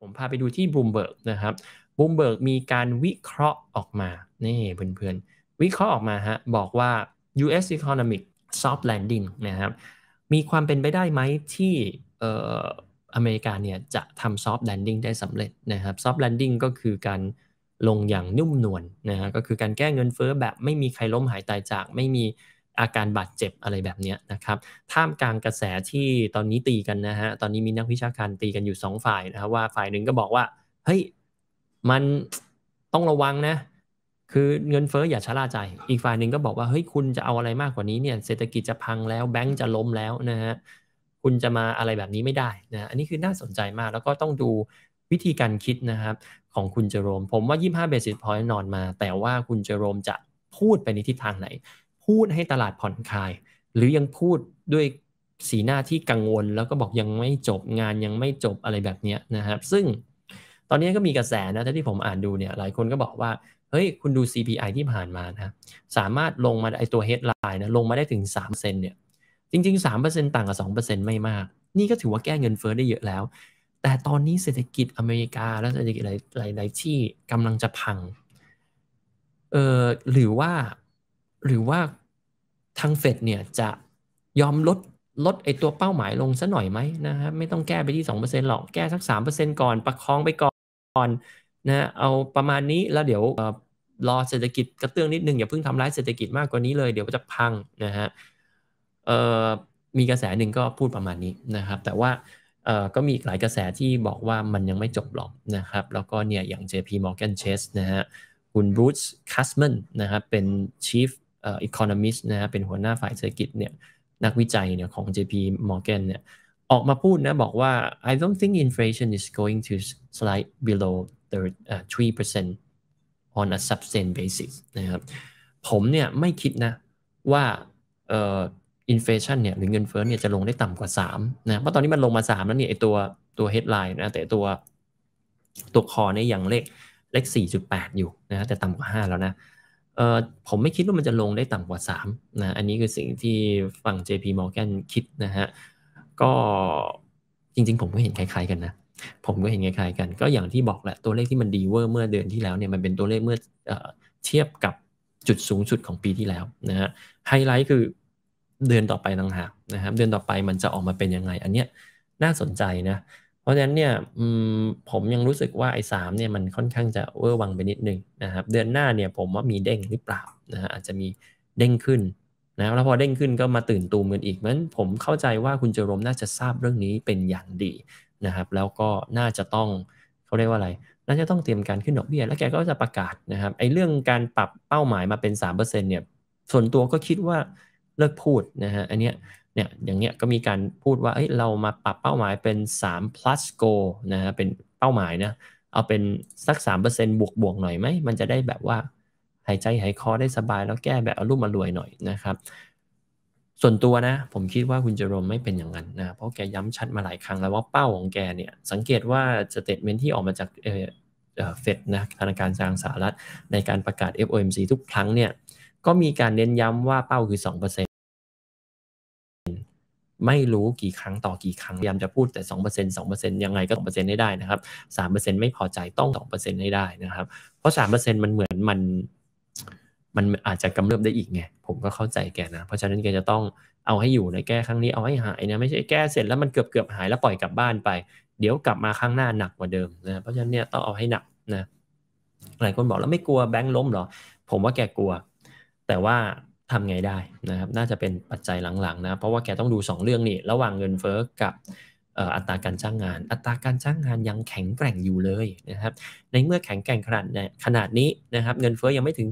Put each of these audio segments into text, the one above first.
ผมพาไปดูที่บูมเบิร์กนะครับบูมเบิร์กมีการวิเคราะห์ออกมานี่เพื่อนๆ วิเคราะห์ออกมาฮะบอกว่า U.S. economic soft landing นะครับ มีความเป็นไปได้ไหมที่เอ่ออเมริกาเนี่ยจะทำ soft landing ได้สำเร็จนะครับ soft landing ก็คือการลงอย่างนุ่มนวลนนะฮะก็คือการแก้เงินเฟอ้อแบบไม่มีใครล้มหายตายจากไม่มีอาการบาดเจ็บอะไรแบบนี้นะครับ ท่ามกลางกระแสที่ตอนนี้ตีกันนะฮะ ตอนนี้มีนักวิชาการตีกันอยู่ 2 ฝ่ายนะครับว่าฝ่ายหนึ่งก็บอกว่าเฮ้ยมันต้องระวังนะคือเงินเฟอ้ออย่าชะล่าใจ อีกฝ่ายหนึ่งก็บอกว่าเฮ้ยคุณจะเอาอะไรมากกว่านี้เนี่ยเศรษฐกิจจะพังแล้วแบงก์จะล้มแล้วนะฮะคุณจะมาอะไรแบบนี้ไม่ได้นะอันนี้คือน่าสนใจมาก แล้วก็ต้องดูวิธีการคิดนะครับของคุณเจอโรม ผมว่า 25 basis point นอนมาแต่ว่าคุณเจอโรมจะพูดไปในทิศทางไหนพูดให้ตลาดผ่อนคลาย หรือยังพูดด้วยสีหน้าที่กังวล แล้วก็บอกยังไม่จบงานยังไม่จบอะไรแบบนี้นะครับ ซึ่งตอนนี้ก็มีกระแสนะที่ผมอ่านดูเนี่ยหลายคนก็บอกว่า เฮ้ยคุณดู CPI ที่ผ่านมานะสามารถลงมา ไอตัว headline นะลงมาได้ถึง3เซนเนี่ยจริง ๆ 3%ต่างกับ 2%ไม่มาก นี่ก็ถือว่าแก้เงินเฟ้อได้เยอะแล้ว แต่ตอนนี้เศรษฐกิจอเมริกาและเศรษฐกิจหลายๆที่กำลังจะพังเออหรือว่าหรือว่าทางเฟดเนี่ยจะยอมลดลดไอตัวเป้าหมายลงซะหน่อยไหมนะครับไม่ต้องแก้ไปที่ 2%หรอกแก้สัก 3%ก่อนประคองไปก่อนนะเอาประมาณนี้ แล้วเดี๋ยว รอเศรษฐกิจกระเตื้องนิดนึง อย่าเพิ่งทำร้ายเศรษฐกิจมากกว่านี้เลย เดี๋ยวจะพังนะฮะมีกระแสหนึ่งก็พูดประมาณนี้นะครับแต่ว่าก็มีอีกหลายกระแสที่บอกว่ามันยังไม่จบหรอกนะครับแล้วก็เนี่ยอย่าง JP Morgan Chase นะฮะคุณ Bruce Cusman นะครับเป็น Chief เอ่อ e c มิสน i s นะเป็นหัวหน้าฝ่ายเศรษฐกิจเนี่ยนักวิจัยเนี่ยของ JP Morgan เนี่ยออกมาพูดนะบอกว่า I don't think inflation is going to slide below the 3% on a sustained basis นะครับผมเนี่ยไม่คิดนะว่าเอ่ออินเฟชันเนี่ยหรือเงินเฟ้อเนี่ยจะลงได้ต่ำกว่า 3 นะ เพราะตอนนี้มันลงมา 3 แล้วเนี่ยไอตัวตัวเฮดไลน์นะแต่ตัว ตัวคอเนี่ยยังเลขเลข4.8 อยู่นะแต่ต่ำกว่า 5 แล้วนะเออผมไม่คิดว่ามันจะลงได้ต่ำกว่า3นะ อันนี้คือสิ่งที่ฝั่ง JP Morgan คิดนะฮะ ก็จริงๆผมก็เห็นคล้ายๆกันนะ ผมก็เห็นคล้ายๆกัน ก็อย่างที่บอกแหละ ตัวเลขที่มันดีเวอร์เมื่อเดือนที่แล้วเนี่ย มันเป็นตัวเลขเมื่อเทียบกับจุดสูงสุดของปีที่แล้วนะฮะ ไฮไลท์คือเดือนต่อไปต่างหากนะครับเดือนต่อไปมันจะออกมาเป็นยังไง อันเนี้ยน่าสนใจนะราะฉะนั้นเนี่ยผมยังรู้สึกว่า ไอ้สามเนี่ยมันค่อนข้างจะเวอร์วังไปนิดนึงนะครับเดือนหน้าเนี่ยผมว่ามีเด้งหรือเปล่านะฮะอาจจะมีเด้งขึ้นนะแล้วพอเด้งขึ้นก็มาตื่นตูมกันอีกเพราะฉะนั้นผมเข้าใจว่าคุณเจอรมน่าจะทราบเรื่องนี้เป็นอย่างดีนะครับแล้วก็น่าจะต้องเขาเรียกว่าอะไรน่าจะต้องเตรียมการขึ้นดอกเบี้ยแล้วแกก็จะประกาศนะครับไอ้เรื่องการปรับเป้าหมายมาเป็น3%เนี่ยส่วนตัวก็คิดว่าเลิกพูดนะฮะอันเนี้ยเนี่ยอย่างเงี้ยก็มีการพูดว่าเอ้ยเรามาปรับเป้าหมายเป็น3 plus goal นะฮะเป็นเป้าหมายนะเอาเป็นสัก 3%บวกบวกหน่อยไหมมันจะได้แบบว่าหายใจหายคอได้สบายแล้วแก้แบบอารมณ์มารวยหน่อยนะครับส่วนตัวนะผมคิดว่าคุณเจอรมไม่เป็นอย่างนั้นนะเพราะแกย้ำชัดมาหลายครั้งแล้วว่าเป้าของแกเนี่ยสังเกตว่าสเตทเมนที่ออกมาจากเออเฟดนะธนาคารกลางสหรัฐในการประกาศ FOMC ทุกครั้งเนี่ยก็มีการเน้นย้ำว่าเป้าคือ 2%ไม่รู้กี่ครั้งต่อกี่ครั้งพยายามจะพูดแต่ 2% 2%ยังไงก็2%ให้ได้นะครับ3%ไม่พอใจต้อง2%ให้ได้นะครับเพราะ3%มันเหมือนมันมันอาจจะกำเริบได้อีกไงผมก็เข้าใจแกนะเพราะฉะนั้นแกจะต้องเอาให้อยู่ในแก้ครั้งนี้ เอาให้หายนะไม่ใช่แก้เสร็จแล้วมันเกือบเกือบหายแล้วปล่อยกลับบ้านไป เดี๋ยวกลับมาครั้งหน้าหนักกว่าเดิมนะเพราะฉะนั้นเนี่ยต้องเอาให้หนักนะหลายคนบอกแล้วไม่กลัวแบงค์ล้มหรอผมว่าแกกลัว แต่ว่าทำไงได้นะครับน่าจะเป็นปัจจัยหลังๆนะเพราะว่าแกต้องดู 2 เรื่องนี่ระหว่างเงินเฟ้อกับอัตราการจ้างงาน อัตราการจ้างงานยังแข็งแกร่งอยู่เลยนะครับในเมื่อแข็งแกร่งขนาดนี้ขนาดนี้นะครับเงินเฟ้อยังไม่ถึง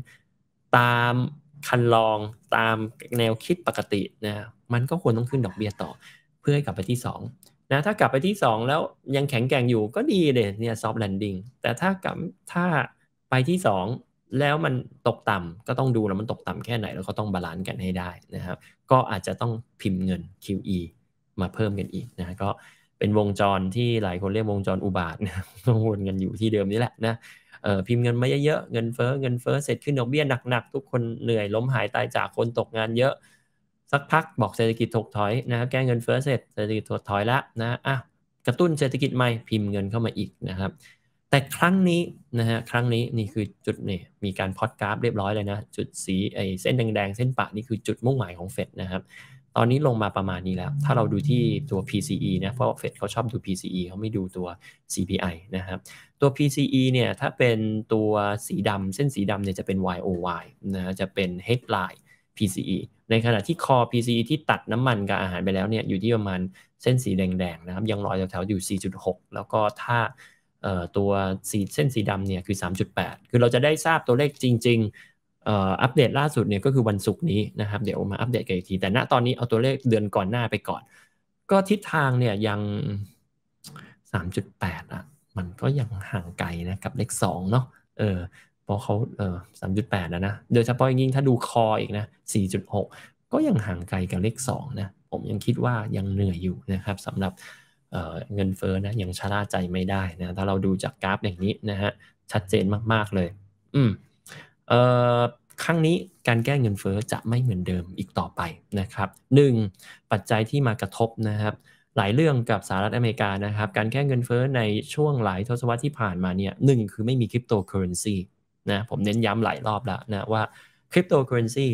2%ตามคันลองตามแนวคิดปกตินะมันก็ควรต้องขึ้นดอกเบี้ยต่อเพื่อให้กลับไปที่ 2 นะถ้ากลับไปที่ 2 แล้วยังแข็งแกร่งอยู่ก็ดีเลยเนี่ยซอฟต์แลนดิ้งแต่ถ้ากลับถ้าไปที่ 2แล้วมันตกต่ำก็ต้องดูแล้ว มันตกต่ำแค่ไหนแล้วก็ต้องบาลานซ์กันให้ได้นะครับก็อาจจะต้องพิมพ์เงิน QE มาเพิ่มกันอีก นะก็เป็นวงจรที่หลายคนเรียกวงจรอุบาทนะวนกันอยู่ที่เดิมนี่แหละนะพิมพ์เงินมาเยอะๆ เงินเฟ้อ เงินเฟ้อเสร็จขึ้นดอกเบี้ยหนักๆ ทุกคนเหนื่อยล้มหายตายจากคนตกงานเยอะ สักพักบอกเศรษฐกิจถกถอยนะครับแก้เงินเฟ้อเสร็จเศรษฐกิจถดถอยแล้วนะอ่ะกระตุ้นเศรษฐกิจใหม่พิมพ์เงินเข้ามาอีกนะครับแต่ครั้งนี้นะฮะครั้งนี้นี่คือจุดนี่มีการพอดกราฟเรียบร้อยเลยนะ จุดสีไอเส้นแดง ๆ เส้นปะนี่คือจุดมุ่งหมายของเฟดนะครับ ตอนนี้ลงมาประมาณนี้แล้ว ถ้าเราดูที่ตัว PCE นะ เพราะเฟดเขาชอบดู PCE เขาไม่ดูตัว CPI นะครับตัว PCE เนี่ยถ้าเป็นตัวสีดำเส้นสีดำเนี่ยจะเป็น YOY นะจะเป็น headline PCE ในขณะที่ core PCE ที่ตัดน้ำมันกับอาหารไปแล้วเนี่ยอยู่ที่ประมาณเส้นสีแดงๆนะครับยังลอยแถวๆอยู่ 4.6 แล้วก็ถ้าตัวสีเส้นสีดำเนี่ยคือ 3.8 คือเราจะได้ทราบตัวเลขจริงๆ อัปเดตล่าสุดเนี่ยก็คือวันศุกร์นี้นะครับเดี๋ยวมาอัปเดตกันอีกทีแต่ณตอนนี้เอาตัวเลขเดือนก่อนหน้าไปก่อน ก็ทิศทางเนี่ยยัง 3.8อ่ะมันก็ยังห่างไกลนะกับเลข 2เนาะเออพราะเขาเออสามจุดแปดนะนะโดยเฉพาะยิ่งถ้าดูคออีกนะสี่จุดหกก็ยังห่างไกลกับเลขสองนะผมยังคิดว่ายังเหนื่อยอยู่นะครับสำหรับเงินเฟ้อนะยังชะล่าใจไม่ได้นะถ้าเราดูจากกราฟอย่างนี้นะฮะชัดเจนมากๆเลยอืมเอ่อครั้งนี้การแก้เงินเฟ้อจะไม่เหมือนเดิมอีกต่อไปนะครับ 1. ปัจจัยที่มากระทบนะครับหลายเรื่องกับสหรัฐอเมริกานะครับการแก้เงินเฟ้อในช่วงหลายทศวรรษที่ผ่านมาเนี่ยหนึ่งคือไม่มีคริปโตเคอเรนซีนะผมเน้นย้ำหลายรอบแล้วนะว่าคริปโตเคอเรนซี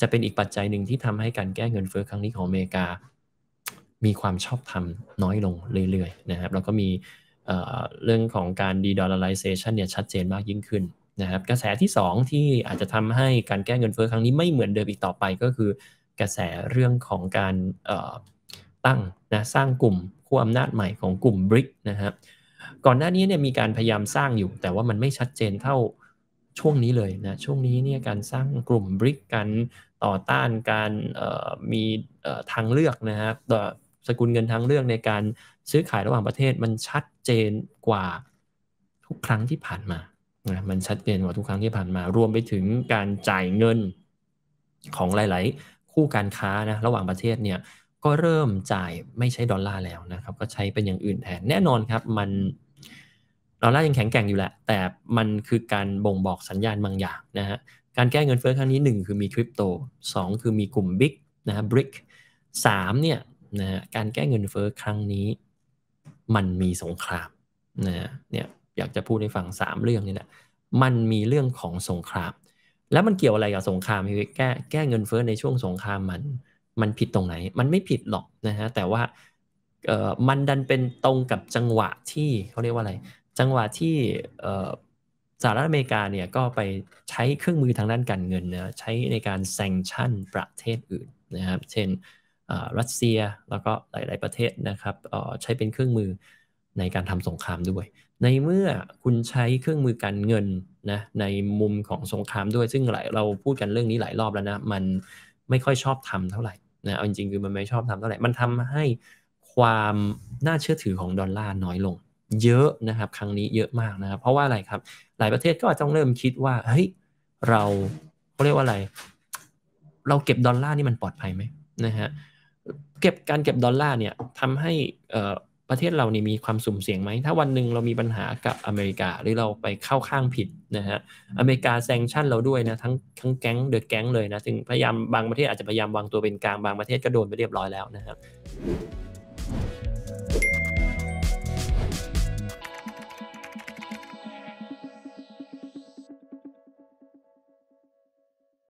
จะเป็นอีกปัจจัยหนึ่งที่ทำให้การแก้เงินเฟ้อครั้งนี้ของอเมริกามีความชอบธรรมน้อยลงเรื่อยๆนะครับแล้วก็มีเรื่องของการ de-dollarization เนี่ยชัดเจนมากยิ่งขึ้นนะครับ กระแสที่ 2 ที่อาจจะทำให้การแก้เงินเฟ้อครั้งนี้ไม่เหมือนเดิมอีกต่อไป ก็คือกระแสเรื่องของการตั้งนะสร้างกลุ่มคู้อำนาจใหม่ของกลุ่ม b r i c นะครับก่อนหน้านี้เนี่ยมีการพยายามสร้างอยู่ แต่ว่ามันไม่ชัดเจนเท่าช่วงนี้เลยนะช่วงนี้เนี่ยการสร้างกลุ่มบริกการต่อต้านการมีทางเลือกนะครับสกุลเงินทางเรื่องในการซื้อขายระหว่างประเทศมันชัดเจนกว่าทุกครั้งที่ผ่านมานะมันชัดเจนกว่าทุกครั้งที่ผ่านมา รวมไปถึงการจ่ายเงินของหลาย ๆ คู่การค้านะ ระหว่างประเทศเนี่ย ก็เริ่มจ่ายไม่ใช้ดอลลาร์แล้วนะครับ ก็ใช้เป็นอย่างอื่นแทน แน่นอนครับ มันดอลลาร์ยังแข็งแกร่งอยู่แหละ แต่มันคือการบ่งบอกสัญญาณบางอย่างนะฮะ การแก้เงินเฟ้อครั้งนี้ 1 คือมีคริปโต2คือมีกลุ่มบิ๊กนะฮะบริกสามเนี่ยนะฮะการแก้เงินเฟอ้อครั้งนี้มันมีสงครามนะเนี่ยอยากจะพูดในฝั่ง 3 เรื่องนี่แหละมันมีเรื่องของสงคราม แล้วมันเกี่ยวอะไรกับสงครามพี่แก้แก้เงินเฟอ้อในช่วงสงคราม มันมันผิดตรงไหน มันไม่ผิดหรอกนะฮะแต่ว่ามันดันเป็นตรงกับจังหวะที่เขาเรียกว่าอะไร จังหวะที่สหรัฐอเมริกาเนี่ยก็ไปใช้เครื่องมือทางด้านการเงินนะใช้ในการแซงชั่นประเทศอื่นนะครับเช่นรัสเซียแล้วก็หลาย ๆ ประเทศนะครับใช้เป็นเครื่องมือในการทำสงครามด้วย ในเมื่อคุณใช้เครื่องมือการเงินนะในมุมของสงครามด้วย ซึ่งหลายเราพูดกันเรื่องนี้หลายรอบแล้วนะ มันไม่ค่อยชอบทำเท่าไหร่นะเอาจริงๆคือมันไม่ชอบทำเท่าไหร่มันทำให้ความน่าเชื่อถือของดอลลาร์น้อยลง เยอะนะครับ ครั้งนี้เยอะมากนะครับ เพราะว่าอะไรครับหลายประเทศก็ต้องเริ่มคิดว่าเฮ้ยเราเขาเรียกว่าอะไร เราเก็บดอลลาร์นี่มันปลอดภัยไหมนะฮะก็บการเก็บดอลลาร์เนี่ยทำให้ประเทศเรานี่มีความสุ่มเสี่ยงไหมถ้าวันหนึ่งเรามีปัญหากับอเมริกาหรือเราไปเข้าข้างผิดนะฮะอเมริกาแซงชั่นเราด้วยนะทั้งทั้งแก๊งเดอะแก๊งเลยนะถึงพยายามบางประเทศอาจจะพยายามวางตัวเป็นกลางบางประเทศก็โดนไปเรียบร้อยแล้วนะครับ